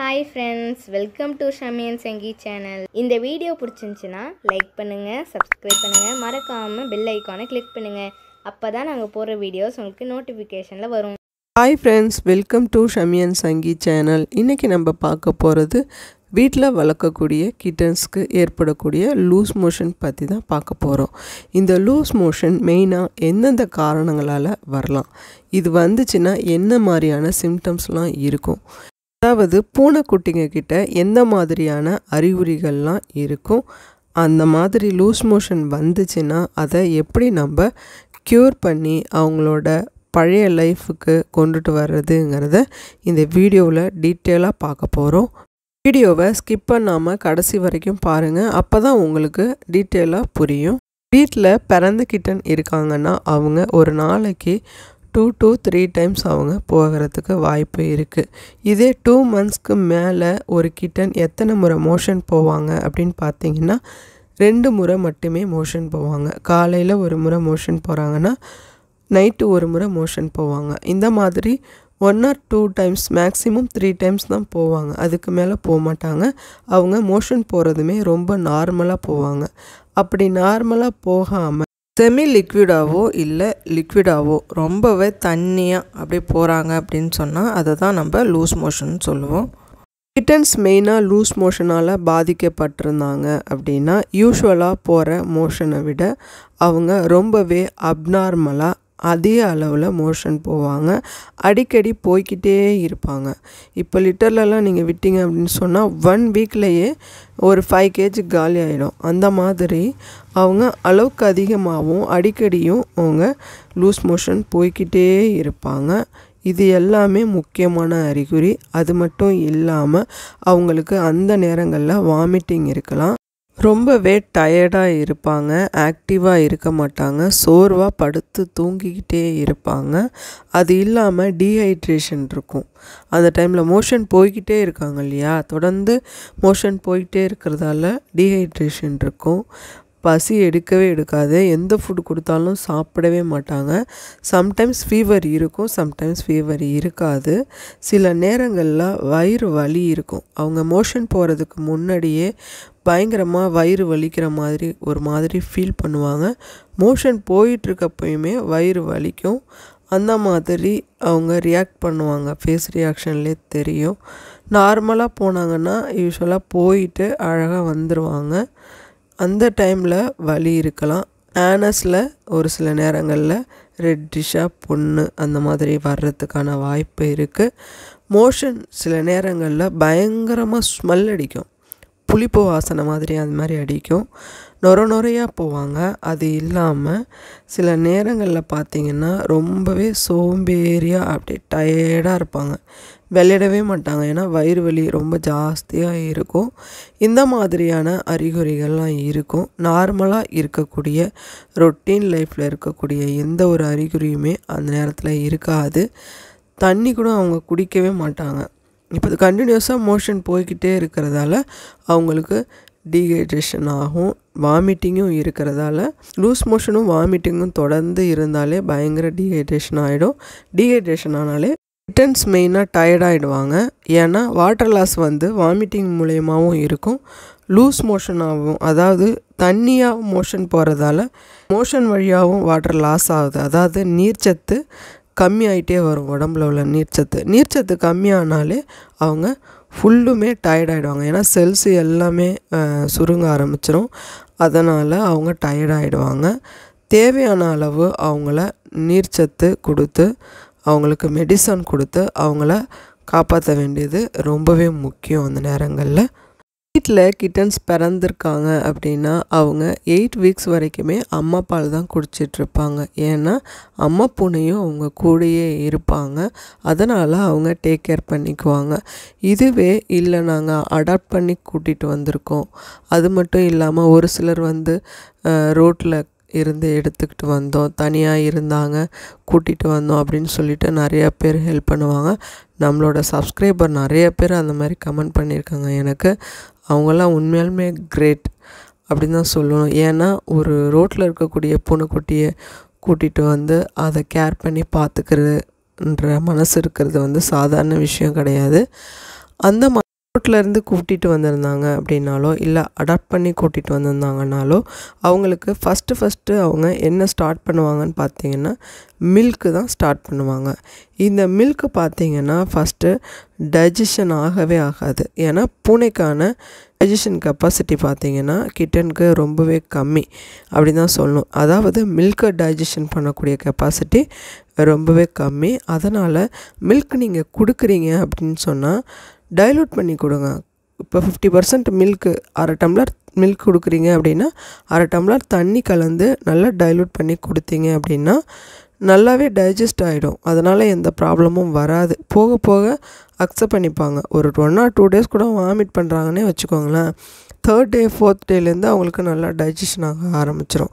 Hi friends welcome to ஷமியன் சங்கி channel இந்த வீடியோ பிடிச்சிருந்துச்சின்னா லைக் பண்ணுங்கள் சப்ஸ்கிரைப் பண்ணுங்கள் மறக்காமல் பெல் ஐக்கானை கிளிக் பண்ணுங்கள் அப்போ தான் நாங்கள் போடுற வீடியோஸ் உங்களுக்கு நோட்டிஃபிகேஷனில் வரும் ஹாய் ஃப்ரெண்ட்ஸ் வெல்கம் டு ஷமியன் சங்கி சேனல் இன்றைக்கி நம்ம பார்க்க போகிறது வீட்டில் வளர்க்கக்கூடிய கிட்டன்ஸ்க்கு ஏற்படக்கூடிய லூஸ் மோஷன் பற்றி தான் பார்க்க போகிறோம் இந்த லூஸ் மோஷன் மெயினாக எந்தெந்த காரணங்களால் வரலாம் இது வந்துச்சுன்னா என்ன மாதிரியான சிம்டம்ஸ்லாம் இருக்கும் அதாவது பூனைக்குட்டிங்க கிட்ட எந்த மாதிரியான அறிகுறிகள்லாம் இருக்கும் அந்த மாதிரி லூஸ் மோஷன் வந்துச்சுன்னா அதை எப்படி நம்ம க்யூர் பண்ணி அவங்களோட பழைய லைஃபுக்கு கொண்டுட்டு வர்றதுங்கிறத இந்த வீடியோவில் டீட்டெயிலாக பார்க்க போகிறோம் வீடியோவை ஸ்கிப் பண்ணாமல் கடைசி வரைக்கும் பாருங்கள் அப்போ தான் உங்களுக்கு டீட்டெயிலாக புரியும் வீட்டில் பிறந்த கிட்டன் இருக்காங்கன்னா அவங்க ஒரு நாளைக்கு டூ டூ த்ரீ டைம்ஸ் அவங்க போகிறதுக்கு வாய்ப்பு இருக்குது இதே டூ மந்த்ஸ்க்கு மேலே ஒரு கிட்டன் எத்தனை முறை மோஷன் போவாங்க அப்படின்னு பார்த்தீங்கன்னா ரெண்டு முறை மட்டுமே மோஷன் போவாங்க காலையில் ஒரு முறை மோஷன் போகிறாங்கன்னா நைட்டு ஒரு முறை மோஷன் போவாங்க இந்த மாதிரி one or two times maximum three times தான் போவாங்க அதுக்கு மேலே போக மாட்டாங்க அவங்க மோஷன் போகிறதுமே ரொம்ப நார்மலாக போவாங்க அப்படி நார்மலாக போகாமல் செமி லிக்விடாவோ இல்லை லிக்விடாவோ ரொம்பவே தண்ணியாக அப்படியே போகிறாங்க அப்படின்னு சொன்னால் அதை தான் நம்ம லூஸ் மோஷன் சொல்லுவோம் கிட்டன்ஸ் மெயினாக லூஸ் மோஷனால் பாதிக்கப்பட்டிருந்தாங்க அப்படின்னா யூஸ்வலாக போகிற மோஷனை விட அவங்க ரொம்பவே அப்நார்மலாக அதே அளவில் மோஷன் போவாங்க அடிக்கடி போய்கிட்டே இருப்பாங்க இப்போ லிட்டர்லலாம் நீங்கள் விட்டீங்க அப்படின்னு சொன்னால் ஒன் வீக்லேயே ஒரு ஃபைவ் கேஜி காலி ஆகிடும் அந்த மாதிரி அவங்க அளவுக்கு அதிகமாகவும் அடிக்கடியும் அவங்க லூஸ் மோஷன் போய்கிட்டே இருப்பாங்க இது எல்லாமே முக்கியமான அறிகுறி அது மட்டும் இல்லாமல் அவங்களுக்கு அந்த நேரங்களில் வாமிட்டிங் இருக்கலாம் ரொம்பவே டயர்டாக இருப்பாங்க ஆக்டிவாக இருக்க மாட்டாங்க சோர்வாக படுத்து தூங்கிக்கிட்டே இருப்பாங்க அது இல்லாமல் டீஹைட்ரேஷன் இருக்கும் அந்த டைமில் மோஷன் போய்கிட்டே இருக்காங்க இல்லையா தொடர்ந்து மோஷன் போய்கிட்டே இருக்கிறதால டீஹைட்ரேஷன் இருக்கும் பசி எடுக்கவே எடுக்காது எந்த ஃபுட் கொடுத்தாலும் சாப்பிடவே மாட்டாங்க சம்டைம்ஸ் ஃபீவர் இருக்கும் சம்டைம்ஸ் ஃபீவர் இருக்காது சில நேரங்களில் வயிறு வலி இருக்கும் அவங்க மோஷன் போகிறதுக்கு முன்னாடியே பயங்கரமாக வயிறு வலிக்கிற மாதிரி ஒரு மாதிரி ஃபீல் பண்ணுவாங்க மோஷன் போயிட்டுருக்கப்பயுமே வயிறு வலிக்கும் அந்த மாதிரி அவங்க ரியாக்ட் பண்ணுவாங்க ஃபேஸ் ரியாக்ஷன்லேயே தெரியும் நார்மலாக போனாங்கன்னா யூஸ்வலாக போயிட்டு அழகாக வந்துடுவாங்க அந்த டைமில் வலி இருக்கலாம் ஆனஸில் ஒரு சில நேரங்களில் ரெட்டிஷாக பொண்ணு அந்த மாதிரி வர்றதுக்கான வாய்ப்பு இருக்குது மோஷன் சில நேரங்களில் பயங்கரமாக ஸ்மெல் அடிக்கும் புளிப்பு வாசனை மாதிரி அந்த மாதிரி அடிக்கும் நொர நொறையாக போவாங்க அது இல்லாமல் சில நேரங்களில் பார்த்திங்கன்னா ரொம்பவே சோம்பேறியாக அப்படியே டயர்டாக இருப்பாங்க விளையிடவே மாட்டாங்க ஏன்னா வயிறு வலி ரொம்ப ஜாஸ்தியாக இருக்கும் இந்த மாதிரியான அறிகுறிகள்லாம் இருக்கும் நார்மலாக இருக்கக்கூடிய ரொட்டீன் லைஃப்பில் இருக்கக்கூடிய எந்த ஒரு அறிகுறியுமே அந்த நேரத்தில் இருக்காது தண்ணி கூட அவங்க குடிக்கவே மாட்டாங்க இப்போ கண்டினியூஸாக மோஷன் போய்கிட்டே இருக்கிறதால அவங்களுக்கு டீஹைட்ரேஷன் ஆகும் வாமிட்டிங்கும் இருக்கிறதால லூஸ் மோஷனும் வாமிட்டிங்கும் தொடர்ந்து இருந்தாலே பயங்கர டீஹைட்ரேஷன் ஆகிடும் டீஹைட்ரேஷன் ஆனாலே கிட்டன்ஸ் மெயினாக டயர்டாகிடுவாங்க ஏன்னா வாட்டர் லாஸ் வந்து வாமிட்டிங் மூலயமாகவும் இருக்கும் லூஸ் மோஷனாகவும் அதாவது தண்ணியாக மோஷன் போகிறதால மோஷன் வழியாகவும் வாட்டர் லாஸ் ஆகுது அதாவது நீர்ச்சத்து ஆகிட்டே வரும் உடம்புல உள்ள நீர்ச்சத்து நீர்ச்சத்து கம்மியானாலே அவங்க ஃபுல்லுமே டயர்டாகிடுவாங்க ஏன்னா செல்ஸ் எல்லாமே சுருங்க ஆரம்பிச்சிடும் அதனால் அவங்க டயர்டாகிடுவாங்க தேவையான அளவு அவங்கள நீர்ச்சத்து கொடுத்து அவங்களுக்கு மெடிசன் கொடுத்து அவங்கள காப்பாற்ற வேண்டியது ரொம்பவே முக்கியம் அந்த நேரங்களில் வீட்டில் கிட்டன்ஸ் பிறந்திருக்காங்க அப்படின்னா அவங்க எயிட் வீக்ஸ் வரைக்குமே அம்மா பால் தான் குடிச்சிட்ருப்பாங்க ஏன்னா அம்மா பூனையும் அவங்க கூடயே இருப்பாங்க அதனால் அவங்க டேக் கேர் பண்ணிக்குவாங்க இதுவே இல்லை நாங்கள் அடாப்ட் பண்ணி கூட்டிகிட்டு வந்திருக்கோம் அது மட்டும் இல்லாமல் ஒரு சிலர் வந்து ரோட்டில் இருந்து எடுத்துக்கிட்டு வந்தோம் தனியாக இருந்தாங்க கூட்டிகிட்டு வந்தோம் அப்படின்னு சொல்லிட்டு நிறையா பேர் ஹெல்ப் பண்ணுவாங்க நம்மளோட சப்ஸ்கிரைபர் நிறைய பேர் அந்த மாதிரி கமெண்ட் பண்ணியிருக்காங்க எனக்கு அவங்களாம் உண்மையாலுமே கிரேட் அப்படின்னு தான் சொல்லணும் ஏன்னா ஒரு ரோட்டில் இருக்கக்கூடிய பூனைக்குட்டியை கூட்டிகிட்டு வந்து அதை கேர் பண்ணி பார்த்துக்கிறதுன்ற மனசு இருக்கிறது வந்து சாதாரண விஷயம் கிடையாது அந்த ரோட்டிலேருந்து கூட்டிகிட்டு வந்திருந்தாங்க அப்படின்னாலோ இல்லை அடாப்ட் பண்ணி கூட்டிகிட்டு வந்திருந்தாங்கனாலோ அவங்களுக்கு ஃபஸ்ட்டு ஃபஸ்ட்டு அவங்க என்ன ஸ்டார்ட் பண்ணுவாங்கன்னு பார்த்தீங்கன்னா மில்க்கு தான் ஸ்டார்ட் பண்ணுவாங்க இந்த மில்க்கு பார்த்தீங்கன்னா ஃபஸ்ட்டு டைஜஷன் ஆகவே ஆகாது ஏன்னா பூனைக்கான டைஜஷன் கெப்பாசிட்டி பார்த்திங்கன்னா கிட்டனுக்கு ரொம்பவே கம்மி அப்படி தான் சொல்லணும் அதாவது மில்க்கை டைஜஷன் பண்ணக்கூடிய கெப்பாசிட்டி ரொம்பவே கம்மி அதனால் மில்க் நீங்கள் கொடுக்குறீங்க அப்படின்னு சொன்னால் டைலூட் பண்ணி கொடுங்க இப்போ ஃபிஃப்டி பர்சன்ட் மில்க்கு அரை டம்ளர் மில்க் கொடுக்குறீங்க அப்படின்னா அரை டம்ளர் தண்ணி கலந்து நல்லா டைலூட் பண்ணி கொடுத்தீங்க அப்படின்னா நல்லாவே டைஜஸ்ட் ஆகிடும் அதனால் எந்த ப்ராப்ளமும் வராது போக போக அக்செப்ட் பண்ணிப்பாங்க ஒரு ஒன் ஆர் டூ டேஸ் கூட வாமிட் பண்ணுறாங்கன்னே வச்சுக்கோங்களேன் தேர்ட் டே ஃபோர்த் டேலேருந்து அவங்களுக்கு நல்லா டைஜஷன் ஆக ஆரம்பிச்சிடும்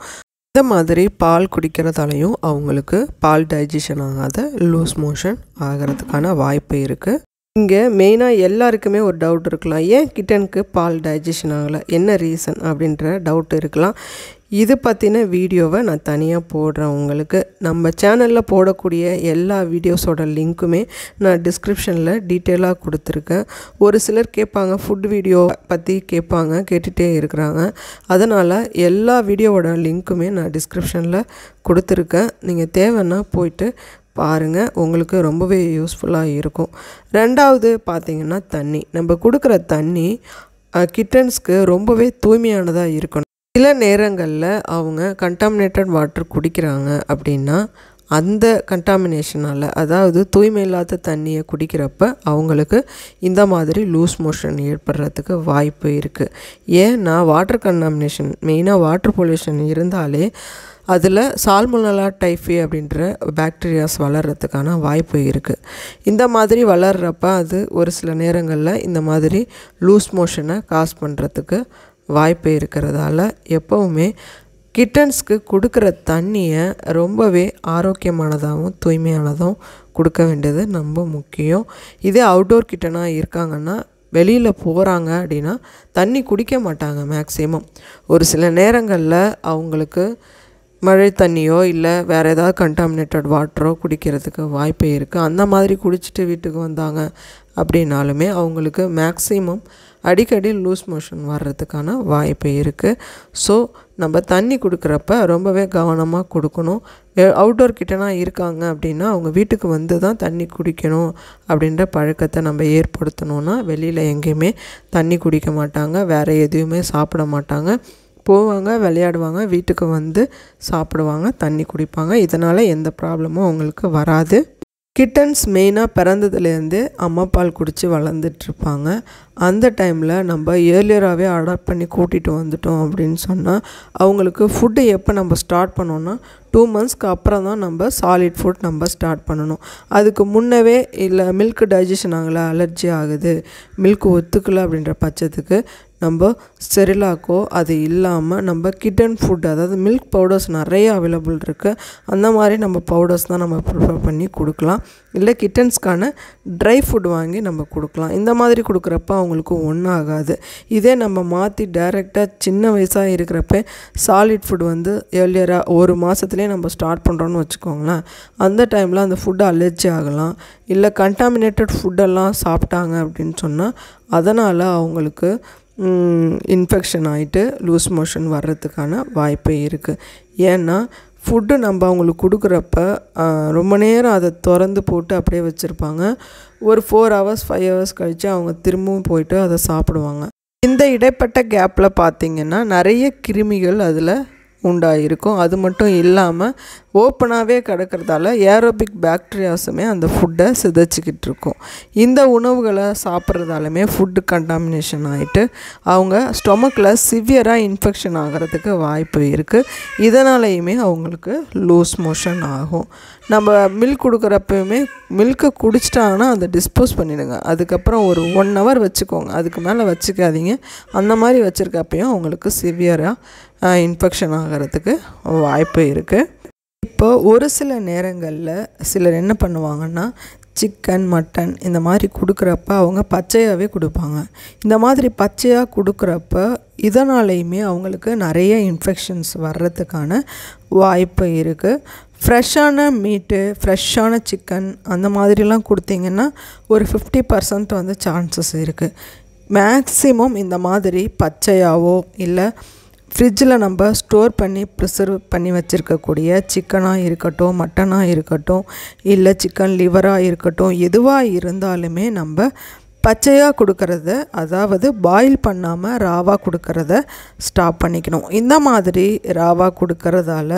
இந்த மாதிரி பால் குடிக்கிறதாலையும் அவங்களுக்கு பால் டைஜஷன் ஆகாத லூஸ் மோஷன் ஆகிறதுக்கான வாய்ப்பு இருக்குது இங்கே மெயினாக எல்லாருக்குமே ஒரு டவுட் இருக்கலாம் ஏன் கிட்டனுக்கு பால் டைஜஷன் ஆகலை என்ன ரீசன் அப்படின்ற டவுட் இருக்கலாம் இது பற்றின வீடியோவை நான் தனியாக போடுறேன் உங்களுக்கு நம்ம சேனலில் போடக்கூடிய எல்லா வீடியோஸோட லிங்க்குமே நான் டிஸ்கிரிப்ஷனில் டீட்டெயிலாக கொடுத்துருக்கேன் ஒரு சிலர் கேட்பாங்க ஃபுட் வீடியோ பற்றி கேட்பாங்க கேட்டுகிட்டே இருக்கிறாங்க அதனால் எல்லா வீடியோவோட லிங்க்குமே நான் டிஸ்கிரிப்ஷனில் கொடுத்துருக்கேன் நீங்கள் தேவைன்னா போயிட்டு பாருங்கள் உங்களுக்கு ரொம்பவே யூஸ்ஃபுல்லாக இருக்கும் ரெண்டாவது பார்த்திங்கன்னா தண்ணி நம்ம கொடுக்குற தண்ணி கிட்டன்ஸ்க்கு ரொம்பவே தூய்மையானதாக இருக்கணும் சில நேரங்களில் அவங்க கண்டாமினேட்டட் வாட்டர் குடிக்கிறாங்க அப்படின்னா அந்த கண்டாமினேஷனால் அதாவது தூய்மை இல்லாத தண்ணியை குடிக்கிறப்ப அவங்களுக்கு இந்த மாதிரி லூஸ் மோஷன் ஏற்படுறதுக்கு வாய்ப்பு இருக்குது ஏன்னா வாட்டர் கண்டாமினேஷன் மெயினாக வாட்டர் பொல்யூஷன் இருந்தாலே அதில் சால்முனலா டைஃபி அப்படின்ற பேக்டீரியாஸ் வளர்கிறதுக்கான வாய்ப்பு இருக்குது இந்த மாதிரி வளர்கிறப்ப அது ஒரு சில நேரங்களில் இந்த மாதிரி லூஸ் மோஷனை காஸ் பண்ணுறதுக்கு வாய்ப்பு இருக்கிறதால எப்போவுமே கிட்டன்ஸ்க்கு கொடுக்குற தண்ணியை ரொம்பவே ஆரோக்கியமானதாகவும் தூய்மையானதும் கொடுக்க வேண்டியது ரொம்ப முக்கியம் இதே அவுட்டோர் கிட்டனாக இருக்காங்கன்னா வெளியில் போகிறாங்க அப்படின்னா தண்ணி குடிக்க மாட்டாங்க மேக்சிமம் ஒரு சில நேரங்களில் அவங்களுக்கு மழை தண்ணியோ இல்லை வேறு ஏதாவது கண்டாமினேட்டட் வாட்டரோ குடிக்கிறதுக்கு வாய்ப்பே இருக்குது அந்த மாதிரி குடிச்சிட்டு வீட்டுக்கு வந்தாங்க அப்படின்னாலுமே அவங்களுக்கு மேக்ஸிமம் அடிக்கடி லூஸ் மோஷன் வர்றதுக்கான வாய்ப்பு இருக்குது ஸோ நம்ம தண்ணி கொடுக்குறப்ப ரொம்பவே கவனமாக கொடுக்கணும் அவுட்டோர் கிட்டனா இருக்காங்க அப்படின்னா அவங்க வீட்டுக்கு வந்து தான் தண்ணி குடிக்கணும் அப்படின்ற பழக்கத்தை நம்ம ஏற்படுத்தணும்னா வெளியில் எங்கேயுமே தண்ணி குடிக்க மாட்டாங்க வேறு எதுவுமே சாப்பிட மாட்டாங்க போவாங்க விளையாடுவாங்க வீட்டுக்கு வந்து சாப்பிடுவாங்க தண்ணி குடிப்பாங்க இதனால் எந்த ப்ராப்ளமும் அவங்களுக்கு வராது கிட்டன்ஸ் மெயினாக பிறந்ததுலேருந்து அம்மா பால் குடித்து வளர்ந்துட்டுருப்பாங்க அந்த டைமில் நம்ம ஏர்லியராகவே அடாப்ட் பண்ணி கூட்டிகிட்டு வந்துட்டோம் அப்படின்னு சொன்னால் அவங்களுக்கு ஃபுட்டு எப்போ நம்ம ஸ்டார்ட் பண்ணோன்னா டூ மந்த்ஸ்க்கு அப்புறம் தான் நம்ம சாலிட் ஃபுட் நம்ம ஸ்டார்ட் பண்ணணும் அதுக்கு முன்னவே இல்லை மில்க் டைஜஷன் ஆகலை அலர்ஜி ஆகுது மில்க் ஒத்துக்கலை அப்படின்ற பட்சத்துக்கு நம்ம செரிலாக்கோ அது இல்லாமல் நம்ம கிட்டன் ஃபுட் அதாவது மில்க் பவுடர்ஸ் நிறைய அவைலபிள் இருக்குது அந்த மாதிரி நம்ம பவுடர்ஸ் தான் நம்ம ப்ரிஃபர் பண்ணி கொடுக்கலாம் இல்லை கிட்டன்ஸ்க்கான ட்ரை ஃபுட் வாங்கி நம்ம கொடுக்கலாம் இந்த மாதிரி கொடுக்குறப்ப அவங்களுக்கு ஒன்றும் ஆகாது இதே நம்ம மாற்றி டைரெக்டாக சின்ன வயசாக இருக்கிறப்ப சாலிட் ஃபுட் வந்து ஏர்லியராக ஒரு மாதத்துலேயே நம்ம ஸ்டார்ட் பண்ணுறோன்னு வச்சுக்கோங்களேன் அந்த டைமில் அந்த ஃபுட்டு அலர்ஜி ஆகலாம் இல்லை கண்டாமினேட்டட் ஃபுட்டெல்லாம் சாப்பிட்டாங்க அப்படின்னு சொன்னால் அதனால் அவங்களுக்கு இன்ஃபெக்ஷன் ஆகிட்டு லூஸ் மோஷன் வர்றதுக்கான வாய்ப்பே இருக்குது ஏன்னா ஃபுட்டு நம்ம அவங்களுக்கு கொடுக்குறப்ப ரொம்ப நேரம் அதை திறந்து போட்டு அப்படியே வச்சுருப்பாங்க ஒரு ஃபோர் ஹவர்ஸ் ஃபைவ் ஹவர்ஸ் கழித்து அவங்க திரும்பவும் போயிட்டு அதை சாப்பிடுவாங்க இந்த இடைப்பட்ட கேப்பில் பார்த்திங்கன்னா நிறைய கிருமிகள் அதில் உண்டாயிருக்கும் அது மட்டும் இல்லாமல் ஓப்பனாகவே கிடக்கிறதால ஏரோபிக் பேக்டீரியாஸுமே அந்த ஃபுட்டை சிதைச்சிக்கிட்டு இருக்கும் இந்த உணவுகளை சாப்பிட்றதாலுமே ஃபுட்டு கண்டாமினேஷன் ஆகிட்டு அவங்க ஸ்டொமக்கில் சிவியராக இன்ஃபெக்ஷன் ஆகிறதுக்கு வாய்ப்பு இருக்குது இதனாலேயுமே அவங்களுக்கு லூஸ் மோஷன் ஆகும் நம்ம மில்க் கொடுக்குறப்பயுமே மில்க்கை குடிச்சிட்டாங்கன்னா அதை டிஸ்போஸ் பண்ணிவிடுங்க அதுக்கப்புறம் ஒரு ஒன் ஹவர் வச்சுக்கோங்க அதுக்கு மேலே வச்சுக்காதீங்க அந்த மாதிரி வச்சுருக்கப்பையும் அவங்களுக்கு சிவியராக இன்ஃபெக்ஷன் ஆகிறதுக்கு வாய்ப்பு இருக்குது இப்போ ஒரு சில நேரங்களில் சிலர் என்ன பண்ணுவாங்கன்னா சிக்கன் மட்டன் இந்த மாதிரி கொடுக்குறப்ப அவங்க பச்சையாகவே கொடுப்பாங்க இந்த மாதிரி பச்சையாக கொடுக்குறப்ப இதனாலேயுமே அவங்களுக்கு நிறைய இன்ஃபெக்ஷன்ஸ் வர்றதுக்கான வாய்ப்பு இருக்குது ஃப்ரெஷ்ஷான மீட்டு ஃப்ரெஷ்ஷான சிக்கன் அந்த மாதிரிலாம் கொடுத்தீங்கன்னா ஒரு ஃபிஃப்டி பர்சன்ட் வந்து சான்சஸ் இருக்குது மேக்ஸிமம் இந்த மாதிரி பச்சையாவோ இல்லை ஃப்ரிட்ஜில் நம்ம ஸ்டோர் பண்ணி ப்ரிசர்வ் பண்ணி வச்சுருக்கக்கூடிய சிக்கனாக இருக்கட்டும் மட்டனாக இருக்கட்டும் இல்லை சிக்கன் லிவராக இருக்கட்டும் எதுவாக இருந்தாலுமே நம்ம பச்சையாக கொடுக்கறத அதாவது பாயில் பண்ணாமல் ராவாக கொடுக்கறத ஸ்டாப் பண்ணிக்கணும் இந்த மாதிரி ராவாக கொடுக்கறதால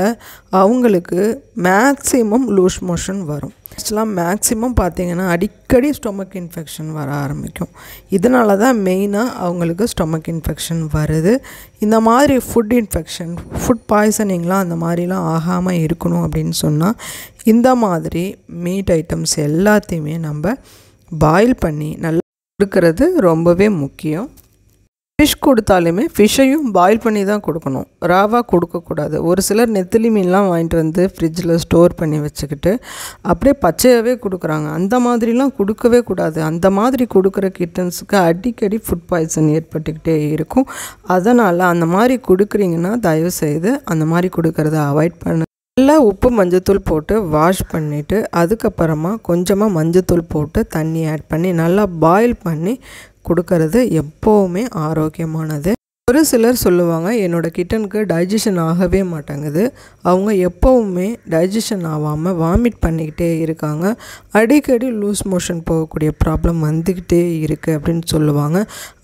அவங்களுக்கு மேக்ஸிமம் லூஸ் மோஷன் வரும் ஆக்சுவலாக மேக்ஸிமம் பார்த்திங்கன்னா அடிக்கடி ஸ்டொமக் இன்ஃபெக்ஷன் வர ஆரம்பிக்கும் இதனால தான் மெயினாக அவங்களுக்கு ஸ்டொமக் இன்ஃபெக்ஷன் வருது இந்த மாதிரி ஃபுட் இன்ஃபெக்ஷன் ஃபுட் பாய்சனிங்லாம் அந்த மாதிரிலாம் ஆகாமல் இருக்கணும் அப்படின்னு சொன்னால் இந்த மாதிரி மீட் ஐட்டம்ஸ் எல்லாத்தையுமே நம்ம பாயில் பண்ணி நல்லா கொடுக்கறது ரொம்பவே முக்கியம் ஃபிஷ் கொடுத்தாலுமே ஃபிஷ்ஷையும் பாயில் பண்ணி தான் கொடுக்கணும் ராவாக கொடுக்கக்கூடாது ஒரு சிலர் நெத்திலி மீன்லாம் வாங்கிட்டு வந்து ஃப்ரிட்ஜில் ஸ்டோர் பண்ணி வச்சுக்கிட்டு அப்படியே பச்சையாகவே கொடுக்குறாங்க அந்த மாதிரிலாம் கொடுக்கவே கூடாது அந்த மாதிரி கொடுக்குற கிட்டன்ஸுக்கு அடிக்கடி ஃபுட் பாய்சன் ஏற்பட்டுக்கிட்டே இருக்கும் அதனால் அந்த மாதிரி கொடுக்குறீங்கன்னா தயவுசெய்து அந்த மாதிரி கொடுக்கறத அவாய்ட் பண்ணு நல்லா உப்பு மஞ்சத்தூள் போட்டு வாஷ் பண்ணிவிட்டு அதுக்கப்புறமா கொஞ்சமாக மஞ்சத்தூள் போட்டு தண்ணி ஆட் பண்ணி நல்லா பாயில் பண்ணி கொடுக்கறது எப்போவுமே ஆரோக்கியமானது ஒரு சிலர் சொல்லுவாங்க என்னோடய கிட்டனுக்கு டைஜஷன் ஆகவே மாட்டேங்குது அவங்க எப்போவுமே டைஜஷன் ஆகாமல் வாமிட் பண்ணிக்கிட்டே இருக்காங்க அடிக்கடி லூஸ் மோஷன் போகக்கூடிய ப்ராப்ளம் வந்துக்கிட்டே இருக்குது அப்படின்னு சொல்லுவாங்க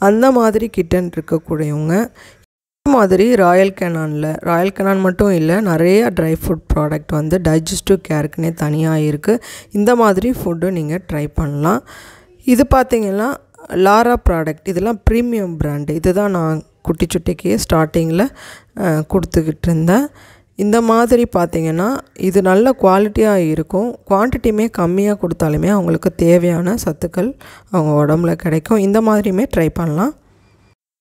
அந்த மாதிரி கிட்டன் இருக்கக்கூடியவங்க மாதிரி ராயல் கெனானில் ராயல் கெனான் மட்டும் இல்லை நிறைய ட்ரை ஃபுட் ப்ராடக்ட் வந்து டைஜஸ்டிவ் கேருக்குனே தனியாக இருக்குது இந்த மாதிரி ஃபுட்டு நீங்கள் ட்ரை பண்ணலாம் இது பார்த்திங்கன்னா லாரா ப்ராடக்ட் இதெல்லாம் ப்ரீமியம் ப்ராண்டு இது தான் நான் குட்டி சுட்டிக்கே ஸ்டார்டிங்கில் கொடுத்துக்கிட்டு இருந்தேன் இந்த மாதிரி பார்த்திங்கன்னா இது நல்ல குவாலிட்டியாக இருக்கும் குவான்டிட்டியுமே கம்மியாக கொடுத்தாலுமே அவங்களுக்கு தேவையான சத்துக்கள் அவங்க உடம்புல கிடைக்கும் இந்த மாதிரியுமே ட்ரை பண்ணலாம்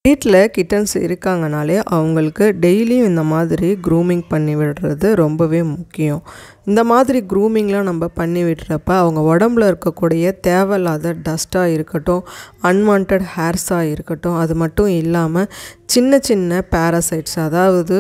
வீட்டில் கிட்டன்ஸ் இருக்காங்கனாலே அவங்களுக்கு டெய்லியும் இந்த மாதிரி க்ரூமிங் பண்ணி விடுறது ரொம்பவே முக்கியம் இந்த மாதிரி க்ரூமிங்லாம் நம்ம பண்ணி விடுறப்ப அவங்க உடம்புல இருக்கக்கூடிய தேவையில்லாத டஸ்ட்டாக இருக்கட்டும் அன்வான்ட் ஹேர்ஸாக இருக்கட்டும் அது மட்டும் இல்லாமல் சின்ன சின்ன பேரசைட்ஸ் அதாவது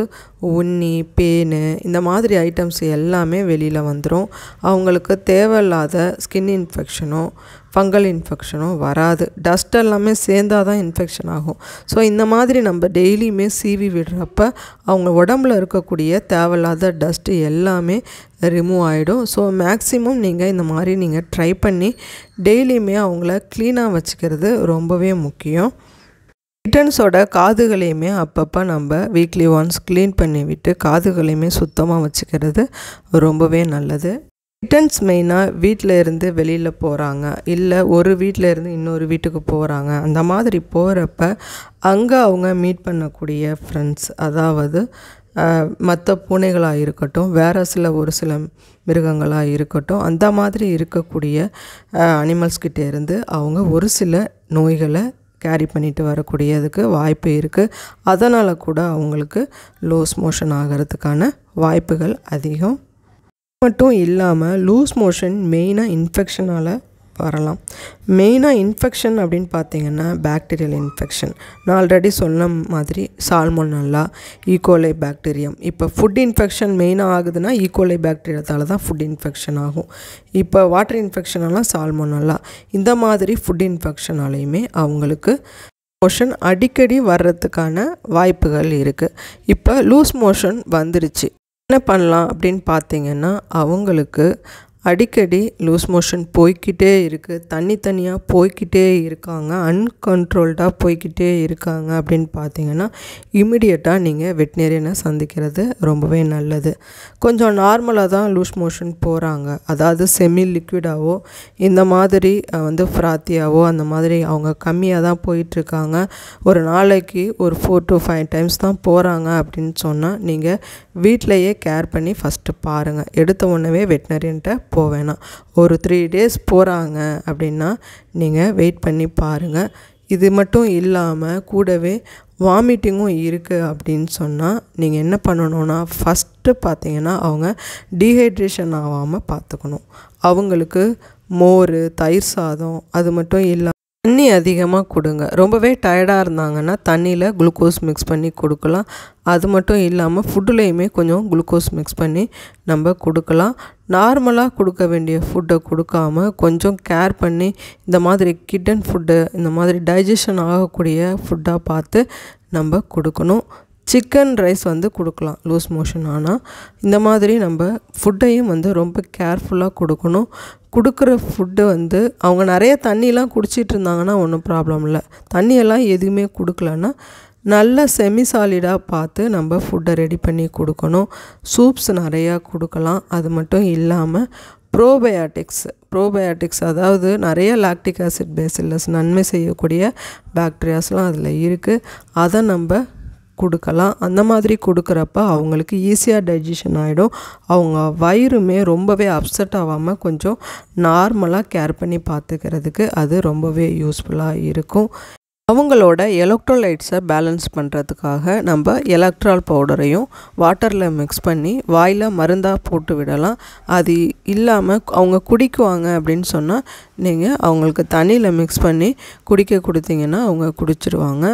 உன்னி பேனு இந்த மாதிரி ஐட்டம்ஸ் எல்லாமே வெளியில் வந்துடும் அவங்களுக்கு தேவையில்லாத ஸ்கின் இன்ஃபெக்ஷனும் ஃபங்கல் இன்ஃபெக்ஷனும் வராது டஸ்ட் எல்லாமே சேர்ந்தால் தான் இன்ஃபெக்ஷன் ஆகும் ஸோ இந்த மாதிரி நம்ம டெய்லியுமே சீவி விடுறப்ப அவங்க உடம்புல இருக்கக்கூடிய தேவையில்லாத டஸ்ட்டு எல்லாமே ரிமூவ் ஆகிடும் ஸோ மேக்ஸிமம் நீங்கள் இந்த மாதிரி நீங்கள் ட்ரை பண்ணி டெய்லியுமே அவங்கள க்ளீனாக வச்சுக்கிறது ரொம்பவே முக்கியம் கிட்டன்ஸோட காதுகளையுமே அப்பப்போ நம்ம வீக்லி ஒன்ஸ் க்ளீன் பண்ணி விட்டு காதுகளையுமே சுத்தமாக வச்சுக்கிறது ரொம்பவே நல்லது ரிட்டர்ன்ஸ் மெயினாக வீட்டில் இருந்து வெளியில் போகிறாங்க இல்லை ஒரு வீட்டில் இருந்து இன்னொரு வீட்டுக்கு போகிறாங்க அந்த மாதிரி போகிறப்ப அங்கே அவங்க மீட் பண்ணக்கூடிய ஃப்ரெண்ட்ஸ் அதாவது மற்ற பூனைகளாக இருக்கட்டும் வேறு சில ஒரு சில மிருகங்களாக இருக்கட்டும் அந்த மாதிரி இருக்கக்கூடிய அனிமல்ஸ்கிட்டே இருந்து அவங்க ஒரு சில நோய்களை கேரி பண்ணிட்டு வரக்கூடியதுக்கு வாய்ப்பு இருக்குது அதனால் கூட அவங்களுக்கு லோஸ் மோஷன் ஆகிறதுக்கான வாய்ப்புகள் அதிகம் மட்டும் இல்லாமல் லூஸ் மோஷன் மெயினாக இன்ஃபெக்ஷனால் வரலாம் மெயினாக இன்ஃபெக்ஷன் அப்படின்னு பார்த்தீங்கன்னா பேக்டீரியல் இன்ஃபெக்ஷன் நான் ஆல்ரெடி சொன்ன மாதிரி சால்மோன் நல்லா ஈகோலை e. பேக்டீரியம் இப்போ ஃபுட் இன்ஃபெக்ஷன் மெயினாக ஆகுதுன்னா ஈகோலை e. பேக்டீரியத்தால் தான் ஃபுட் இன்ஃபெக்ஷன் ஆகும் இப்போ வாட்டர் இன்ஃபெக்ஷனெல்லாம் நல்லா இந்த மாதிரி ஃபுட் இன்ஃபெக்ஷனாலேயுமே அவங்களுக்கு மோஷன் அடிக்கடி வர்றதுக்கான வாய்ப்புகள் இருக்குது இப்போ லூஸ் மோஷன் வந்துருச்சு என்ன பண்ணலாம் அப்படின்னு பார்த்தீங்கன்னா அவங்களுக்கு அடிக்கடி லூஸ் மோஷன் போய்கிட்டே இருக்குது தனித்தனியாக தனியாக போய்கிட்டே இருக்காங்க அன்கண்ட்ரோல்டாக போய்கிட்டே இருக்காங்க அப்படின்னு பார்த்தீங்கன்னா இமிடியட்டாக நீங்கள் வெட்டினரியனை சந்திக்கிறது ரொம்பவே நல்லது கொஞ்சம் நார்மலாக தான் லூஸ் மோஷன் போகிறாங்க அதாவது செமி லிக்விடாவோ இந்த மாதிரி வந்து ஃப்ராத்தியாவோ அந்த மாதிரி அவங்க கம்மியாக தான் போயிட்டுருக்காங்க ஒரு நாளைக்கு ஒரு ஃபோர் டு ஃபைவ் டைம்ஸ் தான் போகிறாங்க அப்படின்னு சொன்னால் நீங்கள் வீட்டிலையே கேர் பண்ணி ஃபஸ்ட்டு பாருங்கள் எடுத்த உடனே வெட்டினரியன்ட்ட போக வேணாம் ஒரு த்ரீ டேஸ் போகிறாங்க அப்படின்னா நீங்கள் வெயிட் பண்ணி பாருங்கள் இது மட்டும் இல்லாமல் கூடவே வாமிட்டிங்கும் இருக்குது அப்படின்னு சொன்னால் நீங்கள் என்ன பண்ணணும்னா ஃபஸ்ட்டு பார்த்தீங்கன்னா அவங்க டீஹைட்ரேஷன் ஆகாமல் பார்த்துக்கணும் அவங்களுக்கு மோர் தயிர் சாதம் அது மட்டும் இல்லாமல் தண்ணி அதிகமாக கொடுங்க ரொம்பவே டயர்டாக இருந்தாங்கன்னா தண்ணியில் குளுக்கோஸ் மிக்ஸ் பண்ணி கொடுக்கலாம் அது மட்டும் இல்லாமல் ஃபுட்டுலேயுமே கொஞ்சம் குளுக்கோஸ் மிக்ஸ் பண்ணி நம்ம கொடுக்கலாம் நார்மலாக கொடுக்க வேண்டிய ஃபுட்டை கொடுக்காம கொஞ்சம் கேர் பண்ணி இந்த மாதிரி கிட்டன் ஃபுட்டு இந்த மாதிரி டைஜஷன் ஆகக்கூடிய ஃபுட்டாக பார்த்து நம்ம கொடுக்கணும் சிக்கன் ரைஸ் வந்து கொடுக்கலாம் லூஸ் மோஷன் ஆனால் இந்த மாதிரி நம்ம ஃபுட்டையும் வந்து ரொம்ப கேர்ஃபுல்லாக கொடுக்கணும் கொடுக்குற ஃபுட்டு வந்து அவங்க நிறைய தண்ணியெலாம் குடிச்சிட்டு இருந்தாங்கன்னா ஒன்றும் ப்ராப்ளம் இல்லை தண்ணியெல்லாம் எதுவுமே கொடுக்கலன்னா நல்ல செமி சாலிடாக பார்த்து நம்ம ஃபுட்டை ரெடி பண்ணி கொடுக்கணும் சூப்ஸ் நிறையா கொடுக்கலாம் அது மட்டும் இல்லாமல் ப்ரோபயாட்டிக்ஸ் ப்ரோபயாட்டிக்ஸ் அதாவது நிறைய லாக்டிக் ஆசிட் பேசில்லஸ் நன்மை செய்யக்கூடிய பேக்டீரியாஸ்லாம் அதில் இருக்குது அதை நம்ம கொடுக்கலாம் அந்த மாதிரி கொடுக்குறப்ப அவங்களுக்கு ஈஸியாக டைஜஷன் ஆகிடும் அவங்க வயிறுமே ரொம்பவே அப்செட் ஆகாமல் கொஞ்சம் நார்மலாக கேர் பண்ணி பார்த்துக்கிறதுக்கு அது ரொம்பவே யூஸ்ஃபுல்லாக இருக்கும் அவங்களோட எலக்ட்ரோலைட்ஸை பேலன்ஸ் பண்ணுறதுக்காக நம்ம எலக்ட்ரால் பவுடரையும் வாட்டரில் மிக்ஸ் பண்ணி வாயில் மருந்தாக போட்டு விடலாம் அது இல்லாமல் அவங்க குடிக்குவாங்க அப்படின்னு சொன்னால் நீங்கள் அவங்களுக்கு தண்ணியில் மிக்ஸ் பண்ணி குடிக்க கொடுத்தீங்கன்னா அவங்க குடிச்சிருவாங்க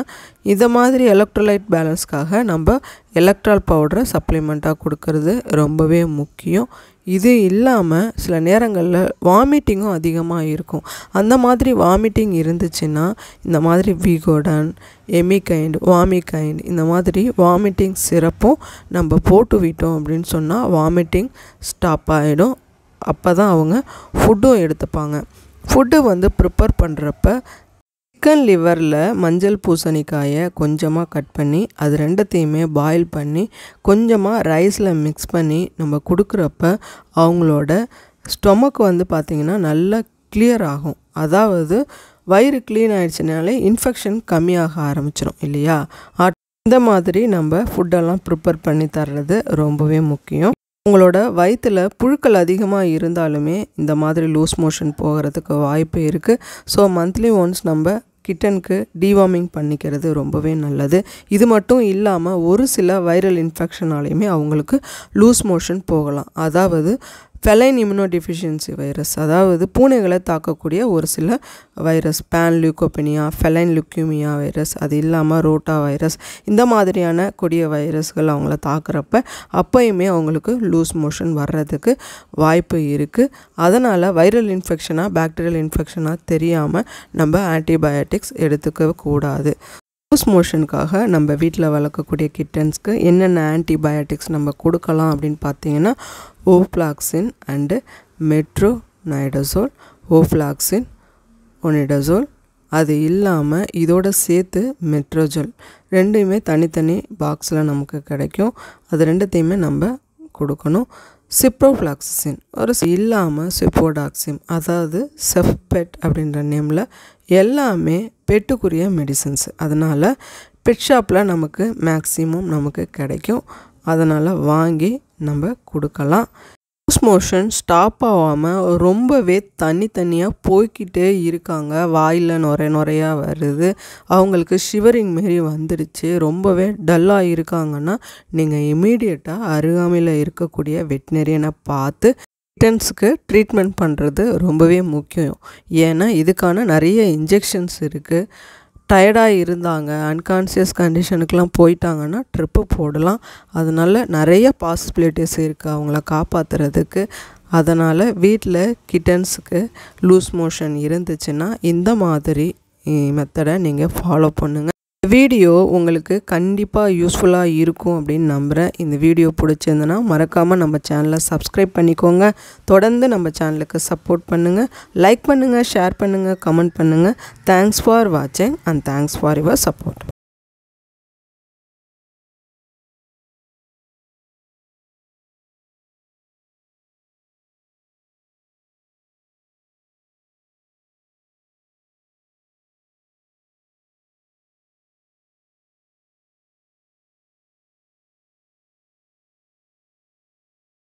இதை மாதிரி எலக்ட்ரோலைட் பேலன்ஸ்க்காக நம்ம எலக்ட்ரால் பவுடரை சப்ளிமெண்ட்டாக கொடுக்கறது ரொம்பவே முக்கியம் இது இல்லாமல் சில நேரங்களில் வாமிட்டிங்கும் அதிகமாக இருக்கும் அந்த மாதிரி வாமிட்டிங் இருந்துச்சுன்னா இந்த மாதிரி விகோடன் எமிகைண்ட் வாமிகைண்ட் இந்த மாதிரி வாமிட்டிங் சிறப்பும் நம்ம போட்டு விட்டோம் அப்படின்னு சொன்னால் வாமிட்டிங் ஸ்டாப் ஆகிடும் அப்போ தான் அவங்க ஃபுட்டும் எடுத்துப்பாங்க ஃபுட்டு வந்து ப்ரிப்பேர் பண்ணுறப்ப சிக்கன் லிவரில் மஞ்சள் பூசணிக்காயை கொஞ்சமாக கட் பண்ணி அது ரெண்டத்தையுமே பாயில் பண்ணி கொஞ்சமாக ரைஸில் மிக்ஸ் பண்ணி நம்ம கொடுக்குறப்ப அவங்களோட ஸ்டொமக் வந்து பார்த்திங்கன்னா நல்லா கிளியர் ஆகும் அதாவது வயிறு க்ளீன் ஆகிடுச்சினாலே இன்ஃபெக்ஷன் கம்மியாக ஆரம்பிச்சிடும் இல்லையா இந்த மாதிரி நம்ம ஃபுட்டெல்லாம் ப்ரிப்பேர் பண்ணி தர்றது ரொம்பவே முக்கியம் உங்களோட வயிற்றில் புழுக்கள் அதிகமாக இருந்தாலுமே இந்த மாதிரி லூஸ் மோஷன் போகிறதுக்கு வாய்ப்பு இருக்குது ஸோ மந்த்லி ஒன்ஸ் நம்ம கிட்டனுக்கு டிவார்மிங் பண்ணிக்கிறது ரொம்பவே நல்லது இது மட்டும் இல்லாமல் ஒரு சில வைரல் இன்ஃபெக்ஷனாலையுமே அவங்களுக்கு லூஸ் மோஷன் போகலாம் அதாவது ஃபெலைன் இம்யூனோ வைரஸ் அதாவது பூனைகளை தாக்கக்கூடிய ஒரு சில virus panleukopenia feline leukemia virus அது இல்லாமல் ரோட்டா வைரஸ் இந்த மாதிரியான கொடிய வைரஸ்கள் அவங்கள தாக்குறப்ப அப்பயுமே அவங்களுக்கு லூஸ் மோஷன் வர்றதுக்கு வாய்ப்பு இருக்குது அதனால் வைரல் இன்ஃபெக்ஷனாக பேக்டீரியல் இன்ஃபெக்ஷனாக தெரியாமல் நம்ம ஆன்டிபயோட்டிக்ஸ் எடுத்துக்க கூடாது ஹவுஸ் மோஷனுக்காக நம்ம வீட்டில் வளர்க்கக்கூடிய கிட்டன்ஸ்க்கு என்னென்ன ஆன்டிபயாட்டிக்ஸ் நம்ம கொடுக்கலாம் அப்படின்னு பார்த்தீங்கன்னா ofloxacin and metronidazole ofloxacin ornidazole அது இல்லாமல் இதோட சேர்த்து மெட்ரோஜோல் ரெண்டுமே தனித்தனி பாக்ஸில் நமக்கு கிடைக்கும் அது ரெண்டுத்தையுமே நம்ம கொடுக்கணும் சிப்ரோஃப்ளாக்சின் ஒரு இல்லாமல் சிப்போடாக்சிம் அதாவது செஃப்பெட் அப்படின்ற நேமில் எல்லாமே பெட்டுக்குரிய மெடிசன்ஸ் அதனால் பெட் ஷாப்பில் நமக்கு மேக்ஸிமம் நமக்கு கிடைக்கும் அதனால் வாங்கி நம்ம கொடுக்கலாம் லூஸ் மோஷன் ஸ்டாப் ஆகாமல் ரொம்பவே தனித்தனியாக போய்கிட்டே இருக்காங்க வாயில் நுரை நுரையாக வருது அவங்களுக்கு ஷிவரிங் மாரி வந்துடுச்சு ரொம்பவே டல்லாக இருக்காங்கன்னா நீங்கள் இமீடியட்டாக அருகாமையில் இருக்கக்கூடிய வெட்டினரியனை பார்த்து கிட்டன்ஸுக்கு ட்ரீட்மெண்ட் பண்ணுறது ரொம்பவே முக்கியம் ஏன்னா இதுக்கான நிறைய இன்ஜெக்ஷன்ஸ் இருக்குது டயர்டாக இருந்தாங்க அன்கான்சியஸ் கண்டிஷனுக்கெலாம் போயிட்டாங்கன்னா ட்ரிப்பு போடலாம் அதனால் நிறைய பாசிபிலிட்டிஸ் இருக்குது அவங்கள காப்பாற்றுறதுக்கு அதனால் வீட்டில் கிட்டன்ஸுக்கு லூஸ் மோஷன் இருந்துச்சுன்னா இந்த மாதிரி மெத்தடை நீங்கள் ஃபாலோ பண்ணுங்கள் வீடியோ உங்களுக்கு கண்டிப்பாக யூஸ்ஃபுல்லாக இருக்கும் அப்படின்னு நம்புகிறேன் இந்த வீடியோ பிடிச்சிருந்துன்னா மறக்காமல் நம்ம சேனலை சப்ஸ்கிரைப் பண்ணிக்கோங்க தொடர்ந்து நம்ம சேனலுக்கு சப்போர்ட் பண்ணுங்கள் லைக் பண்ணுங்கள் ஷேர் பண்ணுங்கள் கமெண்ட் பண்ணுங்கள் தேங்க்ஸ் ஃபார் வாட்சிங் and thanks for your support